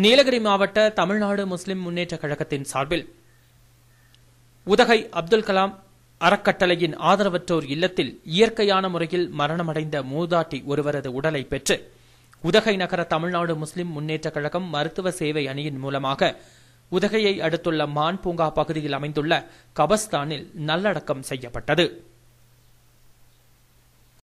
நீலகிரி மாவட்ட தமிழ்நாடு முஸ்லிம் முன்னேற்ற கழகத்தின் சார்பில் உதகை அப்துல் கலாம் அறக்கட்டளையின் ஆதரவற்றோர் இல்லத்தில் இயற்கையான முறையில் மரணமடைந்த மூதாட்டி ஒருவரது உடலை பெற்று உதகை நகர தமிழ்நாடு முஸ்லிம் முன்னேற்ற கழகம் மருத்துவ சேவை அணியின் மூலமாக உதகையை அடுத்துள்ள மான் பூங்கா பகுதியில் அமைந்துள்ள கபஸ்தானில் நல்லடக்கம் செய்யப்பட்டது